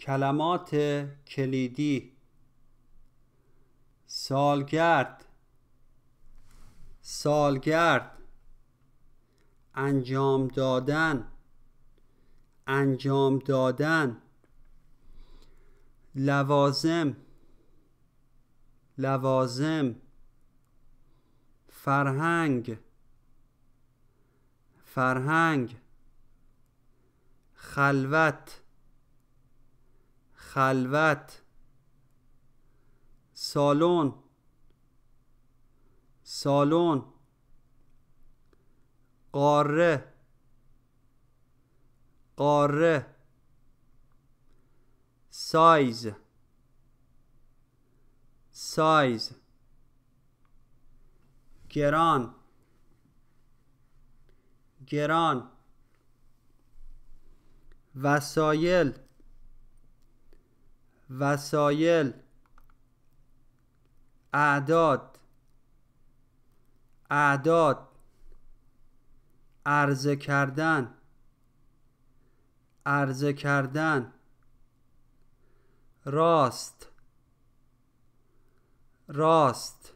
کلمات کلیدی سالگرد سالگرد انجام دادن انجام دادن لوازم لوازم فرهنگ فرهنگ خلوت خلوت سالون سالون، قاره قاره سایز سایز گران گران وسایل وسایل اعداد اعداد عرضه کردن عرضه کردن راست راست